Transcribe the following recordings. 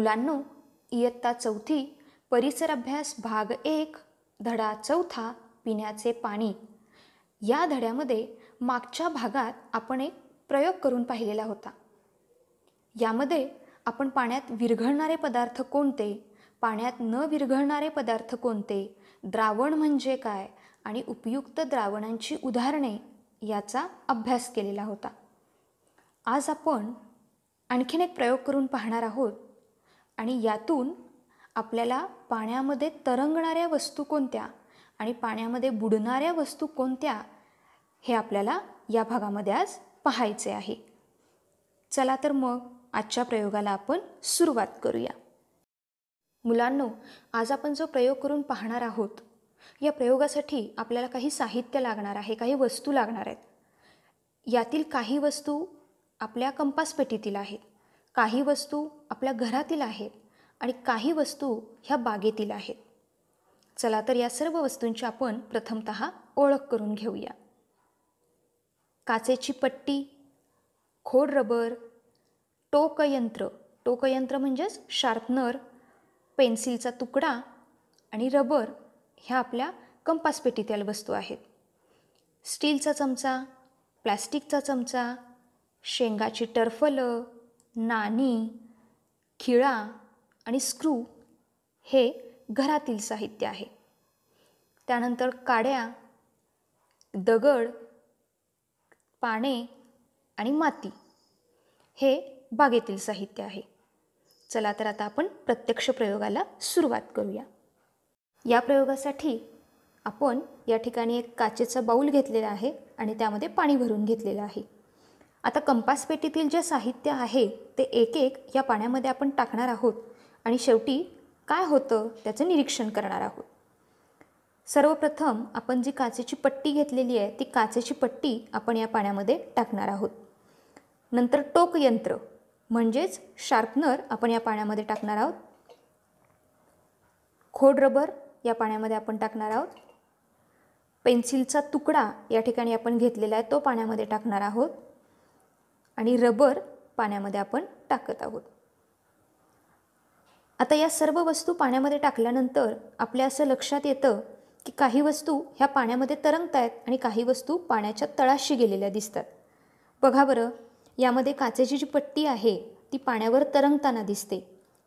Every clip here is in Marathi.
मुलांनो इयत्ता चौथी परिसर अभ्यास भाग एक धडा चौथा पिण्याचे पाणी या धड्यामध्ये मागच्या भागात आपण एक प्रयोग करून पाहिलेला होता यामध्ये आपण पाण्यात विरघळणारे पदार्थ कोणते पाण्यात न विरघळणारे पदार्थ कोणते द्रावण म्हणजे काय आणि उपयुक्त द्रावणांची उदाहरणे याचा अभ्यास केलेला होता आज आपण आणखीन एक प्रयोग करून पाहणार आहोत आणि यातून आपल्याला पाण्यामध्ये तरंगणाऱ्या वस्तू कोणत्या आणि पाण्यामध्ये बुडणाऱ्या वस्तू कोणत्या हे आपल्याला या भागामध्ये आज पाहायचे आहे चला तर मग आजच्या प्रयोगाला आपण सुरुवात करूया मुलांनो आज आपण जो प्रयोग करून पाहणार आहोत या प्रयोगासाठी आपल्याला काही साहित्य लागणार आहे काही वस्तू लागणार आहेत यातील काही वस्तू आपल्या कंपासपेटीतील आहेत काही वस्तू आपल्या घरातील आहेत आणि काही वस्तू ह्या बागेतील आहेत चला तर या सर्व वस्तूंची आपण प्रथमत ओळख करून घेऊया काचेची पट्टी खोड रबर टोकयंत्र टोकयंत्र म्हणजेच शार्पनर पेन्सिलचा तुकडा आणि रबर ह्या आपल्या कंपासपेटीतील वस्तू आहेत स्टीलचा चमचा प्लॅस्टिकचा चमचा शेंगाची टर्फलं नाणी खिळा आणि स्क्रू हे घरातील साहित्य आहे त्यानंतर काड्या दगड पाने आणि माती हे बागेतील साहित्य आहे चला तर आता आपण प्रत्यक्ष प्रयोगाला सुरुवात करूया या प्रयोगासाठी आपण या ठिकाणी एक काचेचा बाऊल घेतलेला आहे आणि त्यामध्ये पाणी भरून घेतलेलं आहे आता कंपासपेटीतील जे साहित्य आहे ते एक एक या पाण्यामध्ये आपण टाकणार आहोत आणि शेवटी काय होतं त्याचं निरीक्षण करणार आहोत सर्वप्रथम आपण जी काचेची पट्टी घेतलेली आहे ती काचेची पट्टी आपण या पाण्यामध्ये टाकणार आहोत नंतर टोक यंत्र म्हणजेच शार्पनर आपण या पाण्यामध्ये टाकणार आहोत खोड रबर या पाण्यामध्ये आपण टाकणार आहोत पेन्सिलचा तुकडा या ठिकाणी आपण घेतलेला आहे तो पाण्यामध्ये टाकणार आहोत आणि रबर पाण्यामध्ये आपण टाकत आहोत आता या सर्व वस्तू पाण्यामध्ये टाकल्यानंतर आपल्या असं लक्षात येतं की काही वस्तू ह्या पाण्यामध्ये तरंगत आहेत आणि काही वस्तू पाण्याच्या तळाशी गेलेल्या दिसतात बघा बरं यामध्ये काचेची जी पट्टी आहे ती पाण्यावर तरंगताना दिसते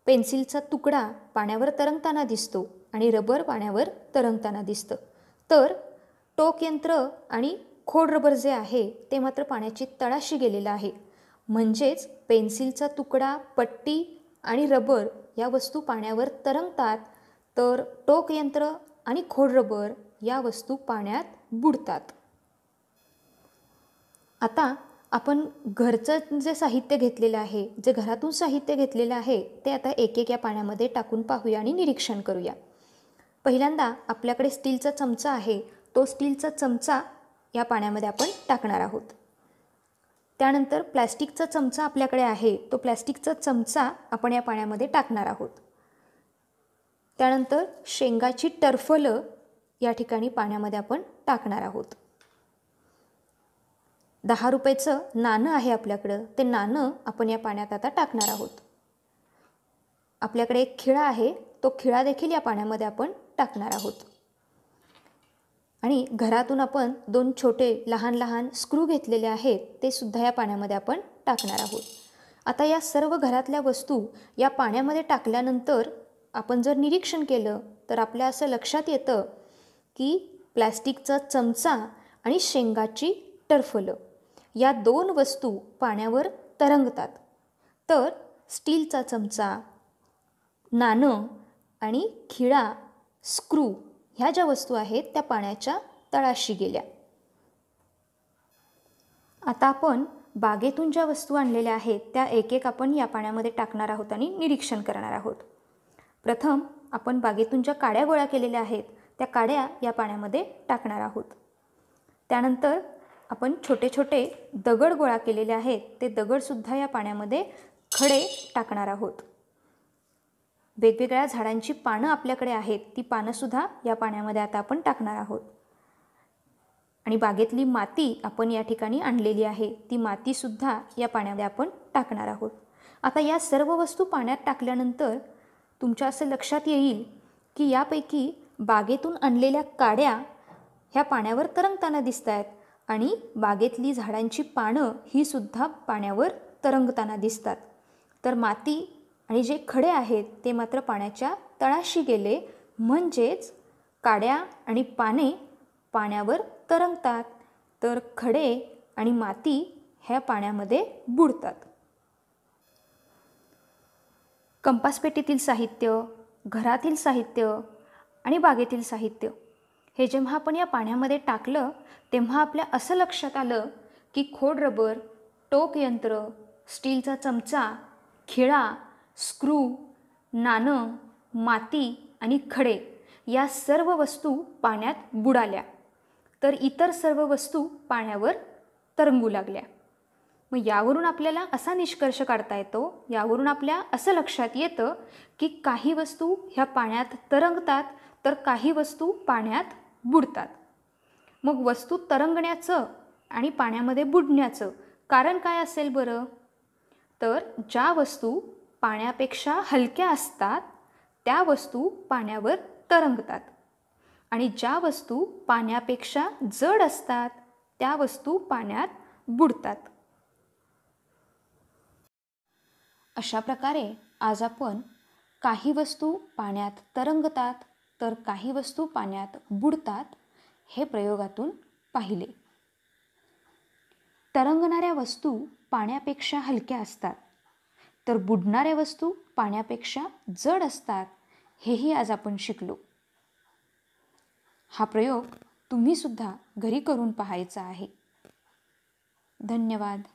पेन्सिलचा तुकडा पाण्यावर तरंगताना दिसतो आणि रबर पाण्यावर तरंगताना दिसतं तर टोक यंत्र आणि खोड रबर जे आहे ते मात्र पाण्याची तळाशी गेलेलं आहे म्हणजेच पेन्सिलचा तुकडा पट्टी आणि रबर या वस्तू पाण्यावर तरंगतात तर टोक यंत्र आणि खोड रबर या वस्तू पाण्यात बुडतात आता आपण घरचं जे साहित्य घेतलेलं आहे जे घरातून साहित्य घेतलेलं आहे ते आता एक एक या पाण्यामध्ये टाकून पाहूया आणि निरीक्षण करूया पहिल्यांदा आपल्याकडे स्टीलचा चमचा आहे तो स्टीलचा चमचा या पाण्यामध्ये आपण टाकणार आहोत त्यानंतर प्लॅस्टिकचा चमचा आपल्याकडे आहे तो प्लॅस्टिकचा चमचा आपण या पाण्यामध्ये टाकणार आहोत त्यानंतर शेंगाची टर्फलं या ठिकाणी पाण्यामध्ये आपण टाकणार आहोत दहा रुपयाचं नाणं आहे आपल्याकडं ते नाणं आपण या पाण्यात आता टाकणार आहोत आपल्याकडे एक खिळा आहे तो खिळा देखील या पाण्यामध्ये आपण टाकणार आहोत आणि घरातून आपण दोन छोटे लहान लहान स्क्रू घेतलेले आहेत ते सुद्धा या पाण्यामध्ये आपण टाकणार आहोत आता या सर्व घरातल्या वस्तू या पाण्यामध्ये टाकल्यानंतर आपण जर निरीक्षण केलं तर आपल्या असं लक्षात येतं की प्लॅस्टिकचा चमचा आणि शेंगाची टर्फलं या दोन वस्तू पाण्यावर तरंगतात तर स्टीलचा चमचा नाणं आणि खिळा स्क्रू ह्या ज्या वस्तू आहेत त्या पाण्याच्या तळाशी गेल्या आता आपण बागेतून ज्या वस्तू आणलेल्या आहेत त्या एक एक आपण या पाण्यामध्ये टाकणार आहोत आणि निरीक्षण करणार आहोत प्रथम आपण बागेतून ज्या काड्या गोळा केलेल्या आहेत त्या काड्या या पाण्यामध्ये टाकणार आहोत त्यानंतर आपण छोटे छोटे दगड गोळा केलेले आहेत ते दगडसुद्धा या पाण्यामध्ये खडे टाकणार आहोत वेगवेगळ्या झाडांची पानं आपल्याकडे आहेत ती पानंसुद्धा या पाण्यामध्ये आता आपण टाकणार आहोत आणि बागेतली माती आपण या ठिकाणी आणलेली आहे ती मातीसुद्धा या पाण्यामध्ये आपण टाकणार आहोत आता या सर्व वस्तू पाण्यात टाकल्यानंतर तुमच्या असं लक्षात येईल की यापैकी बागेतून आणलेल्या काड्या ह्या पाण्यावर तरंगताना दिसत आहेत आणि बागेतली झाडांची पानं ही सुद्धा पाण्यावर तरंगताना दिसतात तर माती आणि जे खडे आहेत ते मात्र पाण्याच्या तळाशी गेले म्हणजेच काड्या आणि पाने पाण्यावर तरंगतात तर खडे आणि माती ह्या पाण्यामध्ये बुडतात कंपासपेटीतील साहित्य घरातील साहित्य आणि बागेतील साहित्य हे जेव्हा आपण या पाण्यामध्ये टाकलं तेव्हा आपल्या असं लक्षात आलं की खोड रबर टोक यंत्र स्टीलचा चमचा खिळा स्क्रू नाणं माती आणि खडे या सर्व वस्तू पाण्यात बुडाल्या तर इतर सर्व वस्तू पाण्यावर तरंगू लागल्या मग यावरून आपल्याला असा निष्कर्ष काढता येतो यावरून आपल्या असं लक्षात येतं की काही वस्तू ह्या पाण्यात तरंगतात तर काही वस्तू पाण्यात बुडतात मग वस्तू तरंगण्याचं आणि पाण्यामध्ये बुडण्याचं कारण काय असेल बरं तर ज्या वस्तू पाण्यापेक्षा हलक्या असतात त्या वस्तू पाण्यावर तरंगतात आणि ज्या वस्तू पाण्यापेक्षा जड असतात त्या वस्तू पाण्यात बुडतात अशा प्रकारे आज आपण काही वस्तू पाण्यात तरंगतात तर काही वस्तू पाण्यात बुडतात हे प्रयोगातून पाहिले तरंगणाऱ्या वस्तू पाण्यापेक्षा हलक्या असतात तर बुडणाऱ्या वस्तू पाण्यापेक्षा जड असतात हेही आज आपण शिकलो हा प्रयोग तुम्हीसुद्धा घरी करून पाहायचा आहे धन्यवाद